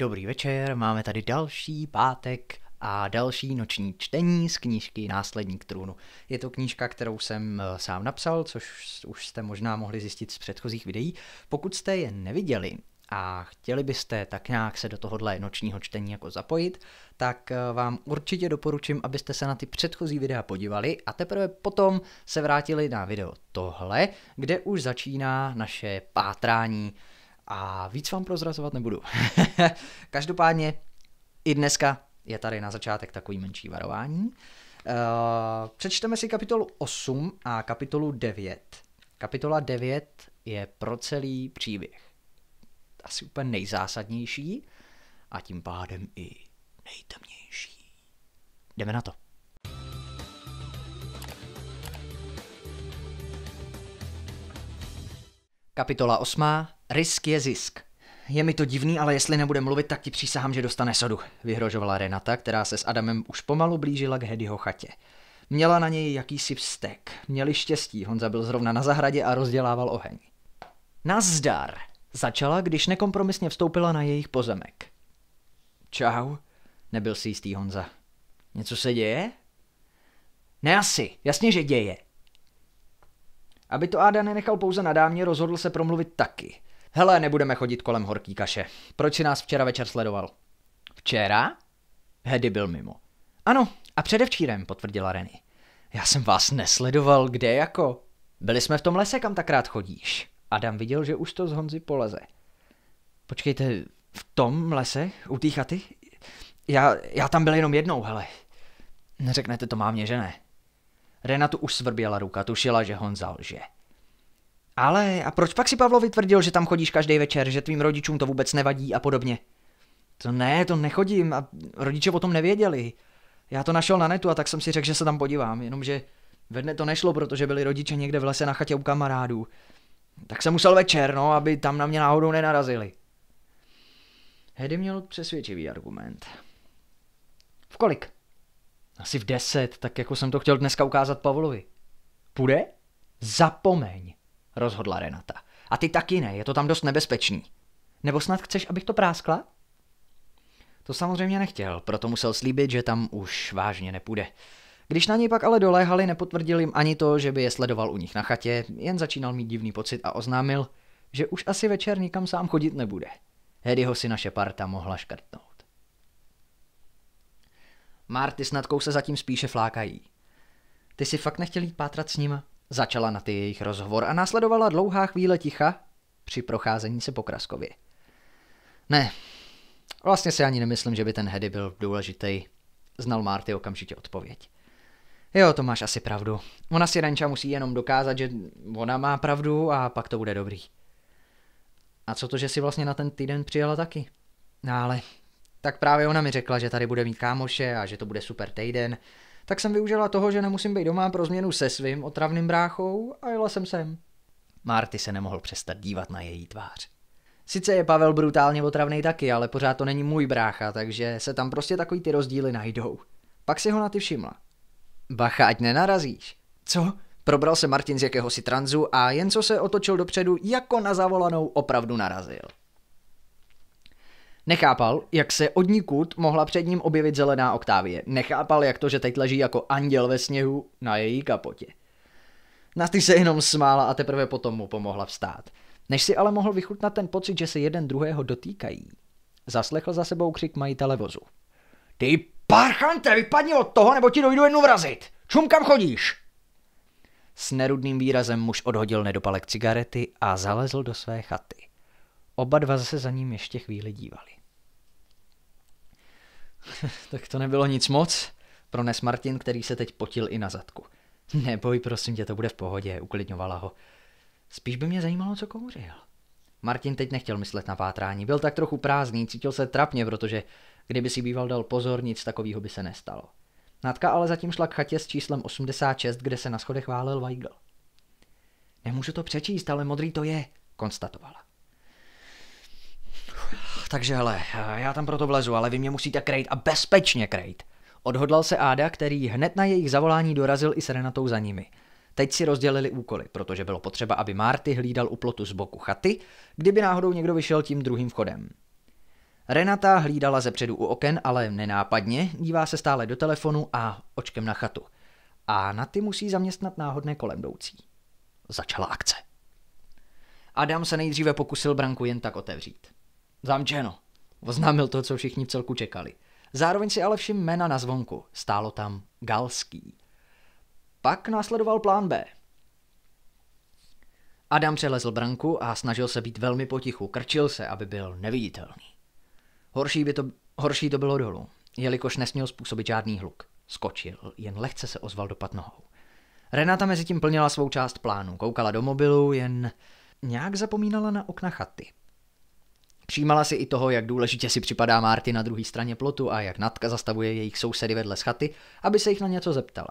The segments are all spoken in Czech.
Dobrý večer, máme tady další pátek a další noční čtení z knížky Následník trůnu. Je to knížka, kterou jsem eh, sám napsal, což už jste možná mohli zjistit z předchozích videí. Pokud jste je neviděli, a chtěli byste tak nějak se do tohohle nočního čtení jako zapojit, tak eh, vám určitě doporučím, abyste se na ty předchozí videa podívali a teprve potom se vrátili na video tohle, kde už začíná naše pátrání a víc vám prozrazovat nebudu. Každopádně i dneska je tady na začátek takový menší varování. Eh, přečteme si kapitolu 8 a kapitolu 9. Kapitola 9 je pro celý příběh. Asi úplně nejzásadnější a tím pádem i nejtemnější. Jdeme na to. Kapitola 8. Risk je zisk. Je mi to divný, ale jestli nebude mluvit, tak ti přísahám, že dostane sodu, vyhrožovala Renata, která se s Adamem už pomalu blížila k Hedyho chatě. Měla na něj jakýsi vztek. Měli štěstí, Honza byl zrovna na zahradě a rozdělával oheň. Nazdar! Začala, když nekompromisně vstoupila na jejich pozemek. Čau, nebyl si jistý Honza. Něco se děje? Ne asi, jasně, že děje. Aby to Áda nenechal pouze na dámě, rozhodl se promluvit taky – Hele, nebudeme chodit kolem horký kaše. Proč si nás včera večer sledoval? Včera? Hedy byl mimo. Ano, a předevčírem, potvrdila Reny. Já jsem vás nesledoval, kde jako? Byli jsme v tom lese, kam tak rád chodíš. Adam viděl, že už to z Honzy poleze. Počkejte, v tom lese? U té chaty? Já, já tam byl jenom jednou, hele. Neřeknete to mámě, že ne? Renatu už svrběla ruka, tušila, že Honza lže. Ale a proč pak si Pavlo vytvrdil, že tam chodíš každý večer, že tvým rodičům to vůbec nevadí a podobně? To ne, to nechodím a rodiče o tom nevěděli. Já to našel na netu a tak jsem si řekl, že se tam podívám, jenomže ve dne to nešlo, protože byli rodiče někde v lese na chatě u kamarádů. Tak jsem musel večer, no, aby tam na mě náhodou nenarazili. Hedy měl přesvědčivý argument. V kolik? Asi v deset, tak jako jsem to chtěl dneska ukázat Pavlovi. Půjde? Zapomeň rozhodla Renata. A ty taky ne, je to tam dost nebezpečný. Nebo snad chceš, abych to práskla? To samozřejmě nechtěl, proto musel slíbit, že tam už vážně nepůjde. Když na něj pak ale doléhali, nepotvrdil jim ani to, že by je sledoval u nich na chatě, jen začínal mít divný pocit a oznámil, že už asi večer nikam sám chodit nebude. ho si naše parta mohla škrtnout. Marty s Natkou se zatím spíše flákají. Ty si fakt nechtěl jít pátrat s nima? Začala na ty jejich rozhovor a následovala dlouhá chvíle ticha při procházení se po Kraskově. Ne, vlastně si ani nemyslím, že by ten Hedy byl důležitý, znal Marty okamžitě odpověď. Jo, to máš asi pravdu. Ona si Renča musí jenom dokázat, že ona má pravdu a pak to bude dobrý. A co to, že si vlastně na ten týden přijela taky? No ale, tak právě ona mi řekla, že tady bude mít kámoše a že to bude super týden tak jsem využila toho, že nemusím být doma pro změnu se svým otravným bráchou a jela jsem sem. Marty se nemohl přestat dívat na její tvář. Sice je Pavel brutálně otravný taky, ale pořád to není můj brácha, takže se tam prostě takový ty rozdíly najdou. Pak si ho na ty všimla. Bacha, ať nenarazíš. Co? Probral se Martin z jakéhosi tranzu a jen co se otočil dopředu, jako na zavolanou opravdu narazil. Nechápal, jak se od nikud mohla před ním objevit zelená Oktávie. Nechápal, jak to, že teď leží jako anděl ve sněhu na její kapotě. Nasty se jenom smála a teprve potom mu pomohla vstát. Než si ale mohl vychutnat ten pocit, že se jeden druhého dotýkají, zaslechl za sebou křik majitele vozu. Ty parchante, vypadni od toho, nebo ti dojdu jednu vrazit! Čum kam chodíš? S nerudným výrazem muž odhodil nedopalek cigarety a zalezl do své chaty. Oba dva se za ním ještě chvíli dívali. tak to nebylo nic moc, prones Martin, který se teď potil i na zadku. Neboj, prosím tě, to bude v pohodě, uklidňovala ho. Spíš by mě zajímalo, co kouřil. Martin teď nechtěl myslet na pátrání, byl tak trochu prázdný, cítil se trapně, protože kdyby si býval dal pozor, nic takového by se nestalo. Natka ale zatím šla k chatě s číslem 86, kde se na schodech válel Weigl. Nemůžu to přečíst, ale modrý to je, konstatovala. Takže hele, já tam proto vlezu, ale vy mě musíte krejt a bezpečně krejt. Odhodlal se Áda, který hned na jejich zavolání dorazil i s Renatou za nimi. Teď si rozdělili úkoly, protože bylo potřeba, aby Marty hlídal u plotu z boku chaty, kdyby náhodou někdo vyšel tím druhým vchodem. Renata hlídala ze předu u oken, ale nenápadně, dívá se stále do telefonu a očkem na chatu. A na ty musí zaměstnat náhodné kolem jdoucí. Začala akce. Adam se nejdříve pokusil branku jen tak otevřít. Zamčeno, oznámil to, co všichni v celku čekali. Zároveň si ale všim jména na zvonku. Stálo tam Galský. Pak následoval plán B. Adam přelezl branku a snažil se být velmi potichu, krčil se, aby byl neviditelný. Horší, by to, horší to bylo dolů, jelikož nesměl způsobit žádný hluk. Skočil, jen lehce se ozval dopad nohou. Renata mezi tím plnila svou část plánu, koukala do mobilu, jen nějak zapomínala na okna chaty. Všímala si i toho, jak důležitě si připadá Marty na druhé straně plotu a jak Natka zastavuje jejich sousedy vedle schaty, aby se jich na něco zeptala.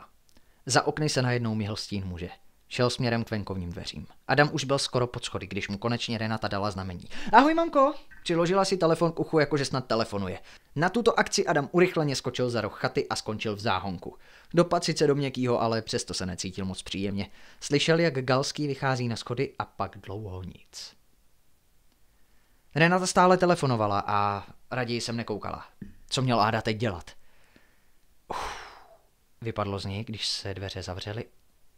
Za okny se najednou mihl stín muže. Šel směrem k venkovním dveřím. Adam už byl skoro pod schody, když mu konečně Renata dala znamení. Ahoj, mamko! Přiložila si telefon k uchu, jakože snad telefonuje. Na tuto akci Adam urychleně skočil za roh chaty a skončil v záhonku. Dopad sice do měkkýho, ale přesto se necítil moc příjemně. Slyšel, jak Galský vychází na schody a pak dlouho nic. Renata stále telefonovala a raději jsem nekoukala. Co měl Áda teď dělat? Uf, vypadlo z ní, když se dveře zavřely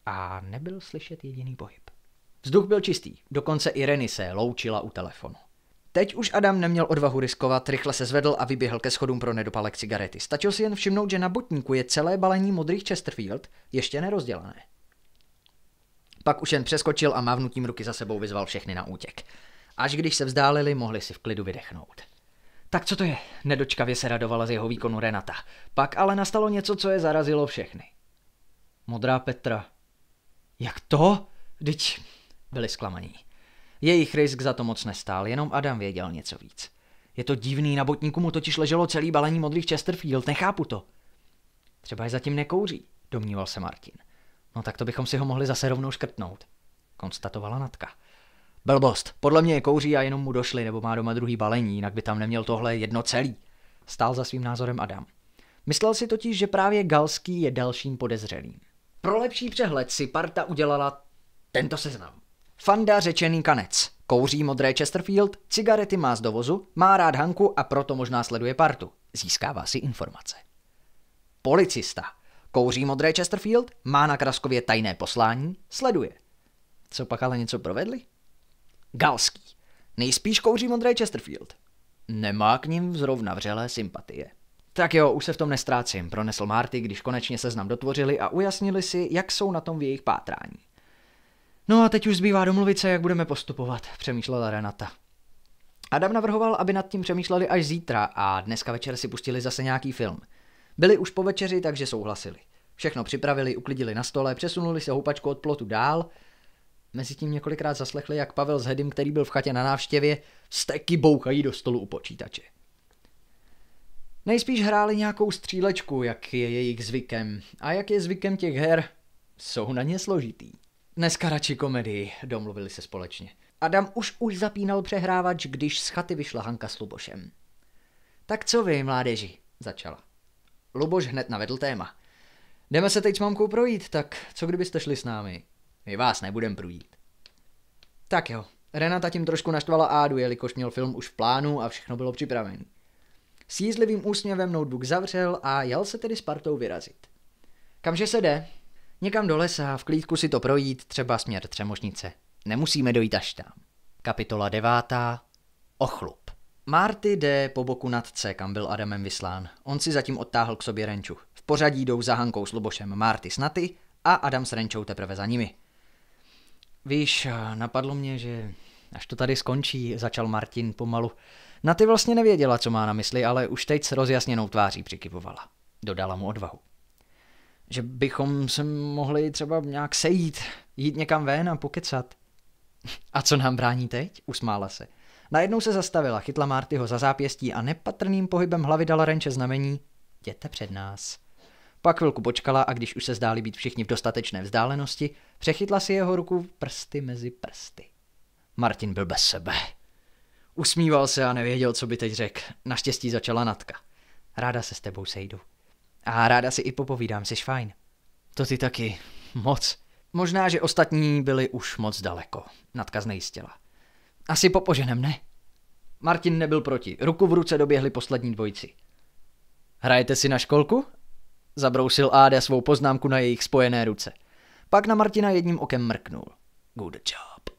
a nebyl slyšet jediný pohyb. Vzduch byl čistý, dokonce i Reny se loučila u telefonu. Teď už Adam neměl odvahu riskovat, rychle se zvedl a vyběhl ke schodům pro nedopalek cigarety. Stačil si jen všimnout, že na botníku je celé balení modrých Chesterfield, ještě nerozdělané. Pak už jen přeskočil a mávnutím ruky za sebou vyzval všechny na útěk. Až když se vzdálili, mohli si v klidu vydechnout. Tak co to je? Nedočkavě se radovala z jeho výkonu Renata. Pak ale nastalo něco, co je zarazilo všechny. Modrá Petra. Jak to? Dyť byli zklamaní. Jejich risk za to moc nestál, jenom Adam věděl něco víc. Je to divný, na botníku mu totiž leželo celý balení modrých Chesterfield, nechápu to. Třeba je zatím nekouří, domníval se Martin. No tak to bychom si ho mohli zase rovnou škrtnout, konstatovala Natka. Blbost. Podle mě je kouří a jenom mu došli, nebo má doma druhý balení, jinak by tam neměl tohle jedno celý. Stál za svým názorem Adam. Myslel si totiž, že právě Galský je dalším podezřelým. Pro lepší přehled si parta udělala tento seznam. Fanda řečený kanec. Kouří modré Chesterfield, cigarety má z dovozu, má rád Hanku a proto možná sleduje partu. Získává si informace. Policista. Kouří modré Chesterfield, má na Kraskově tajné poslání, sleduje. Co pak ale něco provedli? Galský. Nejspíš kouří modré Chesterfield. Nemá k ním zrovna vřelé sympatie. Tak jo, už se v tom nestrácím, pronesl Marty, když konečně se znám dotvořili a ujasnili si, jak jsou na tom v jejich pátrání. No a teď už zbývá domluvit se, jak budeme postupovat, přemýšlela Renata. Adam navrhoval, aby nad tím přemýšleli až zítra a dneska večer si pustili zase nějaký film. Byli už po večeři, takže souhlasili. Všechno připravili, uklidili na stole, přesunuli se houpačku od plotu dál – tím několikrát zaslechli, jak Pavel s Hedym, který byl v chatě na návštěvě, steky bouchají do stolu u počítače. Nejspíš hráli nějakou střílečku, jak je jejich zvykem. A jak je zvykem těch her, jsou na ně složitý. Dneska radši komedii, domluvili se společně. Adam už už zapínal přehrávač, když z chaty vyšla Hanka s Lubošem. Tak co vy, mládeži, začala. Luboš hned navedl téma. Jdeme se teď s mamkou projít, tak co kdybyste šli s námi? My vás nebudem prudit. Tak jo, Renata tím trošku naštvala Ádu, jelikož měl film už v plánu a všechno bylo připravené. S jízlivým úsměvem notebook zavřel a jel se tedy s partou vyrazit. Kamže se jde? Někam do lesa, v klídku si to projít, třeba směr Třemožnice. Nemusíme dojít až tam. Kapitola devátá. Ochlup. Marty jde po boku nadce, kam byl Adamem vyslán. On si zatím odtáhl k sobě Renču. V pořadí jdou za Hankou s Lubošem Marty s Naty a Adam s Renčou teprve za nimi. Víš, eh, napadlo mě, že až to tady skončí, začal Martin pomalu. Na ty vlastně nevěděla, co má na mysli, ale už teď s rozjasněnou tváří přikyvovala. Dodala mu odvahu. Že bychom se mohli třeba nějak sejít, jít někam ven a pokecat. A co nám brání teď? Usmála se. Najednou se zastavila, chytla Martyho za zápěstí a nepatrným pohybem hlavy dala Renče znamení Jděte před nás. Pak chvilku počkala a když už se zdáli být všichni v dostatečné vzdálenosti, přechytla si jeho ruku v prsty mezi prsty. Martin byl bez sebe. Usmíval se a nevěděl, co by teď řekl. Naštěstí začala Natka. Ráda se s tebou sejdu. A ráda si i popovídám, jsi fajn. To ty taky. Moc. Možná, že ostatní byli už moc daleko. Natka znejistila. Asi popoženem, ne? Martin nebyl proti. Ruku v ruce doběhli poslední dvojici. Hrajete si na školku? zabrousil Áda svou poznámku na jejich spojené ruce. Pak na Martina jedním okem mrknul. Good job.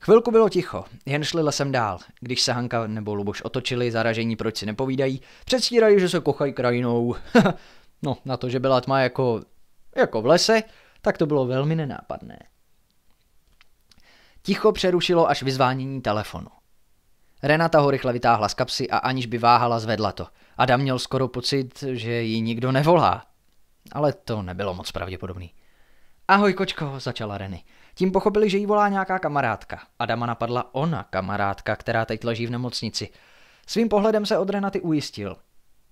Chvilku bylo ticho, jen šli lesem dál. Když se Hanka nebo Luboš otočili, zaražení proč si nepovídají, předstírají, že se kochají krajinou. no, na to, že byla tma jako, jako v lese, tak to bylo velmi nenápadné. Ticho přerušilo až vyzvánění telefonu. Renata ho rychle vytáhla z kapsy a aniž by váhala, zvedla to. Adam měl skoro pocit, že ji nikdo nevolá. Ale to nebylo moc pravděpodobný. Ahoj kočko, začala Reny. Tím pochopili, že jí volá nějaká kamarádka. Adama napadla ona kamarádka, která teď leží v nemocnici. Svým pohledem se od Renaty ujistil.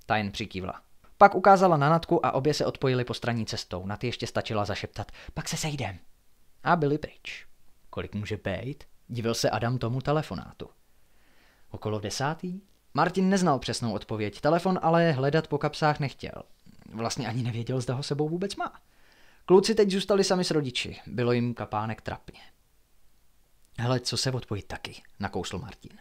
Ta jen přikývla. Pak ukázala na Natku a obě se odpojili po straní cestou. Nat ještě stačila zašeptat. Pak se sejdem. A byli pryč. Kolik může být? Divil se Adam tomu telefonátu. Okolo desátý? Martin neznal přesnou odpověď, telefon ale hledat po kapsách nechtěl. Vlastně ani nevěděl, zda ho sebou vůbec má. Kluci teď zůstali sami s rodiči, bylo jim kapánek trapně. Hele, co se odpojit taky, nakousl Martin.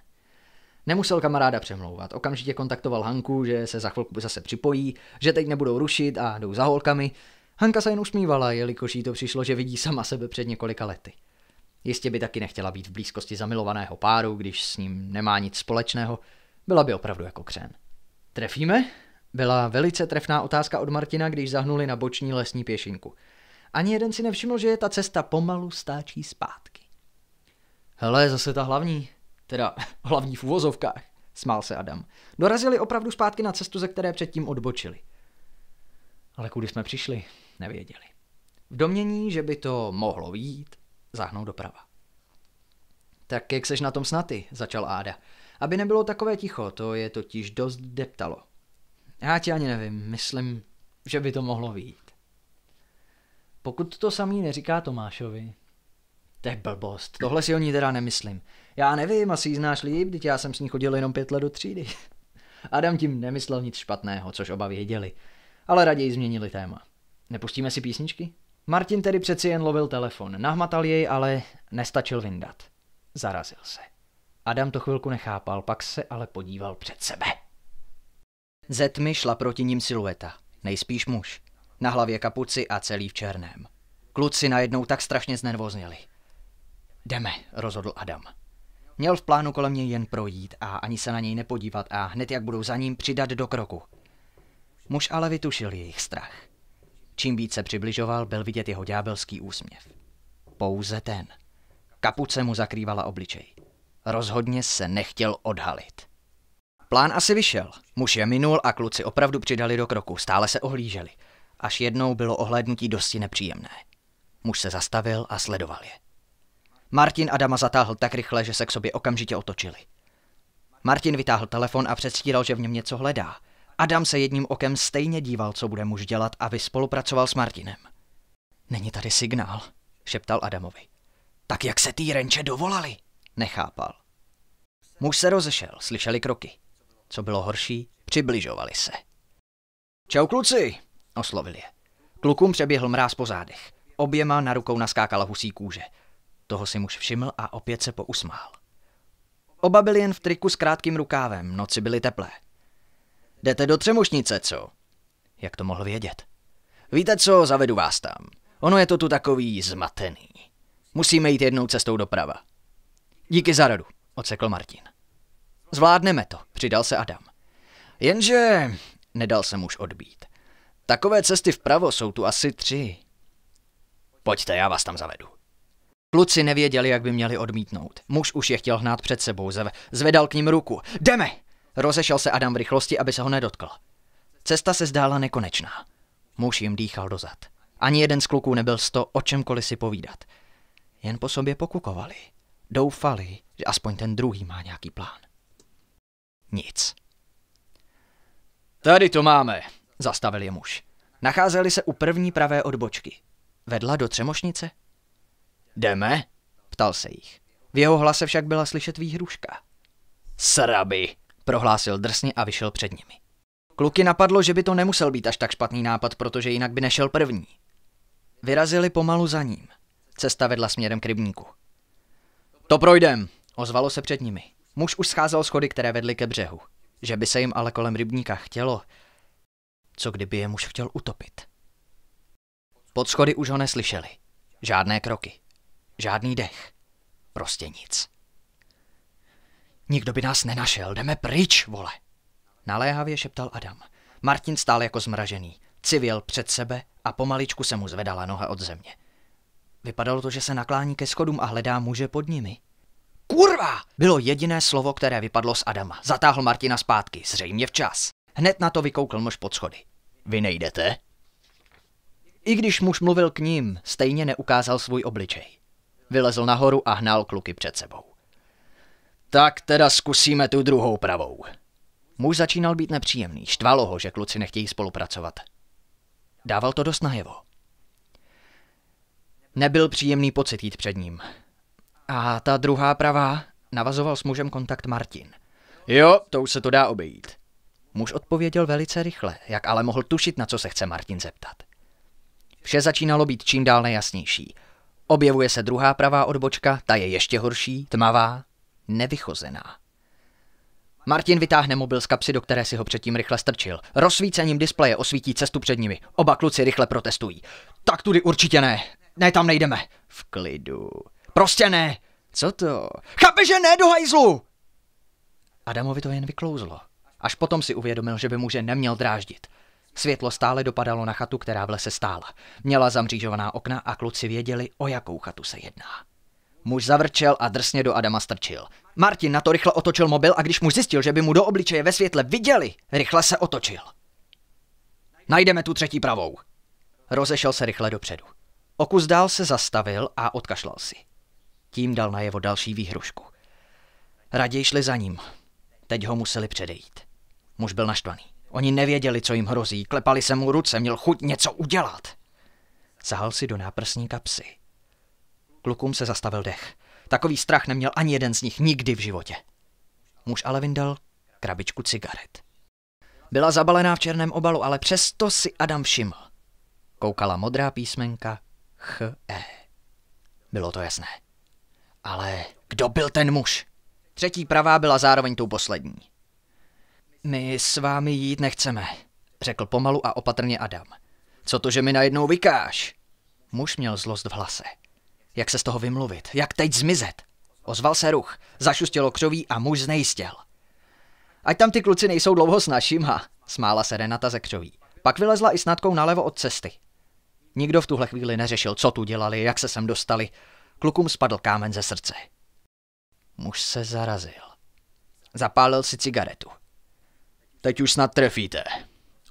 Nemusel kamaráda přemlouvat, okamžitě kontaktoval Hanku, že se za chvilku zase připojí, že teď nebudou rušit a jdou za holkami. Hanka se jen usmívala, jelikož jí to přišlo, že vidí sama sebe před několika lety. Jistě by taky nechtěla být v blízkosti zamilovaného páru, když s ním nemá nic společného. Byla by opravdu jako křen. Trefíme? Byla velice trefná otázka od Martina, když zahnuli na boční lesní pěšinku. Ani jeden si nevšiml, že je ta cesta pomalu stáčí zpátky. Hele, zase ta hlavní. Teda hlavní v uvozovkách, smál se Adam. Dorazili opravdu zpátky na cestu, ze které předtím odbočili. Ale kudy jsme přišli, nevěděli. V domění, že by to mohlo vít, záhnout doprava. Tak jak seš na tom snaty, začal Áda. Aby nebylo takové ticho, to je totiž dost deptalo. Já ti ani nevím, myslím, že by to mohlo výjít. Pokud to samý neříká Tomášovi. To je blbost, tohle si o ní teda nemyslím. Já nevím, asi ji znáš líp, teď já jsem s ní chodil jenom pět let do třídy. Adam tím nemyslel nic špatného, což oba věděli, ale raději změnili téma. Nepustíme si písničky? Martin tedy přeci jen lovil telefon, nahmatal jej, ale nestačil vyndat. Zarazil se. Adam to chvilku nechápal, pak se ale podíval před sebe. Ze tmy šla proti ním silueta, nejspíš muž. Na hlavě kapuci a celý v černém. Kluci najednou tak strašně znervozněli. Jdeme, rozhodl Adam. Měl v plánu kolem něj jen projít a ani se na něj nepodívat a hned jak budou za ním přidat do kroku. Muž ale vytušil jejich strach. Čím víc se přibližoval, byl vidět jeho ďábelský úsměv. Pouze ten. Kapuce mu zakrývala obličej. Rozhodně se nechtěl odhalit. Plán asi vyšel. Muž je minul a kluci opravdu přidali do kroku, stále se ohlíželi. Až jednou bylo ohlédnutí dosti nepříjemné. Muž se zastavil a sledoval je. Martin Adama zatáhl tak rychle, že se k sobě okamžitě otočili. Martin vytáhl telefon a předstíral, že v něm něco hledá – Adam se jedním okem stejně díval, co bude muž dělat, aby spolupracoval s Martinem. Není tady signál, šeptal Adamovi. Tak jak se tý renče dovolali? Nechápal. Muž se rozešel, slyšeli kroky. Co bylo horší, přibližovali se. Čau kluci, oslovil je. Klukům přeběhl mráz po zádech. Oběma na rukou naskákala husí kůže. Toho si muž všiml a opět se pousmál. Oba byli jen v triku s krátkým rukávem, noci byly teplé. Jdete do Třemošnice, co? Jak to mohl vědět? Víte co, zavedu vás tam. Ono je to tu takový zmatený. Musíme jít jednou cestou doprava. Díky za radu, odsekl Martin. Zvládneme to, přidal se Adam. Jenže, nedal se muž odbít. Takové cesty vpravo jsou tu asi tři. Pojďte, já vás tam zavedu. Kluci nevěděli, jak by měli odmítnout. Muž už je chtěl hnát před sebou, zvedal k ním ruku. Jdeme! Rozešel se Adam v rychlosti, aby se ho nedotkl. Cesta se zdála nekonečná. Muž jim dýchal dozad. Ani jeden z kluků nebyl s to, o čemkoliv si povídat. Jen po sobě pokukovali. Doufali, že aspoň ten druhý má nějaký plán. Nic. Tady to máme, zastavil je muž. Nacházeli se u první pravé odbočky. Vedla do Třemošnice? Jdeme? Ptal se jich. V jeho hlase však byla slyšet výhruška. Sraby, prohlásil drsně a vyšel před nimi. Kluky napadlo, že by to nemusel být až tak špatný nápad, protože jinak by nešel první. Vyrazili pomalu za ním. Cesta vedla směrem k rybníku. To projdem, ozvalo se před nimi. Muž už scházel schody, které vedly ke břehu. Že by se jim ale kolem rybníka chtělo. Co kdyby je muž chtěl utopit? Pod schody už ho neslyšeli. Žádné kroky. Žádný dech. Prostě nic. Nikdo by nás nenašel, jdeme pryč, vole. Naléhavě šeptal Adam. Martin stál jako zmražený, civil před sebe a pomaličku se mu zvedala noha od země. Vypadalo to, že se naklání ke schodům a hledá muže pod nimi. Kurva! Bylo jediné slovo, které vypadlo z Adama. Zatáhl Martina zpátky, zřejmě včas. Hned na to vykoukl muž pod schody. Vy nejdete? I když muž mluvil k ním, stejně neukázal svůj obličej. Vylezl nahoru a hnal kluky před sebou. Tak teda zkusíme tu druhou pravou. Muž začínal být nepříjemný, štvalo ho, že kluci nechtějí spolupracovat. Dával to dost najevo. Nebyl příjemný pocit jít před ním. A ta druhá pravá navazoval s mužem kontakt Martin. Jo, to už se to dá obejít. Muž odpověděl velice rychle, jak ale mohl tušit, na co se chce Martin zeptat. Vše začínalo být čím dál nejasnější. Objevuje se druhá pravá odbočka, ta je ještě horší, tmavá, nevychozená. Martin vytáhne mobil z kapsy, do které si ho předtím rychle strčil. Rozsvícením displeje osvítí cestu před nimi. Oba kluci rychle protestují. Tak tudy určitě ne. Ne, tam nejdeme. V klidu. Prostě ne. Co to? Chápe, že ne do hajzlu! Adamovi to jen vyklouzlo. Až potom si uvědomil, že by muže neměl dráždit. Světlo stále dopadalo na chatu, která v lese stála. Měla zamřížovaná okna a kluci věděli, o jakou chatu se jedná. Muž zavrčel a drsně do Adama strčil. Martin na to rychle otočil mobil a když mu zjistil, že by mu do obličeje ve světle viděli, rychle se otočil. Najdeme tu třetí pravou. Rozešel se rychle dopředu. Okus dál se zastavil a odkašlal si. Tím dal najevo další výhrušku. Raději šli za ním. Teď ho museli předejít. Muž byl naštvaný. Oni nevěděli, co jim hrozí, klepali se mu ruce, měl chuť něco udělat. Sahal si do náprsní kapsy. Klukům se zastavil dech. Takový strach neměl ani jeden z nich nikdy v životě. Muž ale vyndal krabičku cigaret. Byla zabalená v černém obalu, ale přesto si Adam všiml. Koukala modrá písmenka H.E. Bylo to jasné. Ale kdo byl ten muž? Třetí pravá byla zároveň tou poslední. My s vámi jít nechceme, řekl pomalu a opatrně Adam. Co to, že mi najednou vykáš? Muž měl zlost v hlase. Jak se z toho vymluvit? Jak teď zmizet? Ozval se ruch, zašustilo křoví a muž znejistěl. Ať tam ty kluci nejsou dlouho s našima, smála se Renata ze křoví. Pak vylezla i s Natkou nalevo od cesty. Nikdo v tuhle chvíli neřešil, co tu dělali, jak se sem dostali. Klukům spadl kámen ze srdce. Muž se zarazil. Zapálil si cigaretu. Teď už snad trefíte,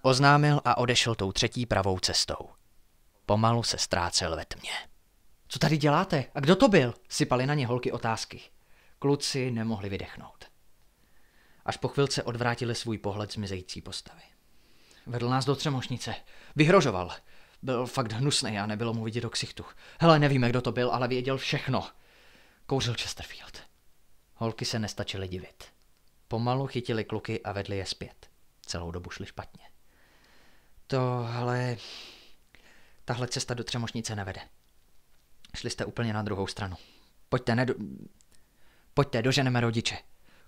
oznámil a odešel tou třetí pravou cestou. Pomalu se ztrácel ve tmě. Co tady děláte? A kdo to byl? Sypali na ně holky otázky. Kluci nemohli vydechnout. Až po chvilce odvrátili svůj pohled zmizející postavy. Vedl nás do třemošnice. Vyhrožoval. Byl fakt hnusný a nebylo mu vidět do ksichtu. Hele, nevíme, kdo to byl, ale věděl všechno. Kouřil Chesterfield. Holky se nestačily divit. Pomalu chytili kluky a vedli je zpět. Celou dobu šli špatně. To ale... Tahle cesta do Třemošnice nevede. Šli jste úplně na druhou stranu. Pojďte, nedo... Pojďte, doženeme rodiče.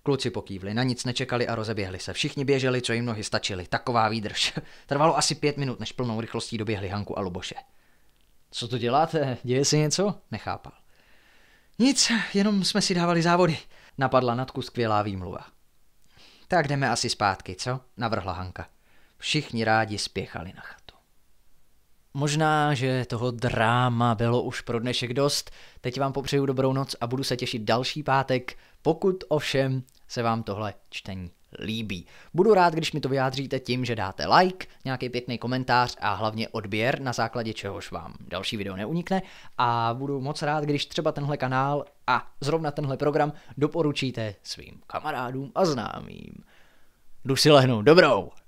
Kluci pokývli, na nic nečekali a rozeběhli se. Všichni běželi, co jim nohy stačily. Taková výdrž. Trvalo asi pět minut, než plnou rychlostí doběhli Hanku a Luboše. Co to děláte? Děje se něco? Nechápal. Nic, jenom jsme si dávali závody. Napadla Natku skvělá výmluva. Tak jdeme asi zpátky, co? Navrhla Hanka. Všichni rádi spěchali na chat. Možná, že toho dráma bylo už pro dnešek dost. Teď vám popřeju dobrou noc a budu se těšit další pátek, pokud ovšem se vám tohle čtení líbí. Budu rád, když mi to vyjádříte tím, že dáte like, nějaký pěkný komentář a hlavně odběr, na základě čehož vám další video neunikne. A budu moc rád, když třeba tenhle kanál a zrovna tenhle program doporučíte svým kamarádům a známým. Jdu si lehnu, dobrou!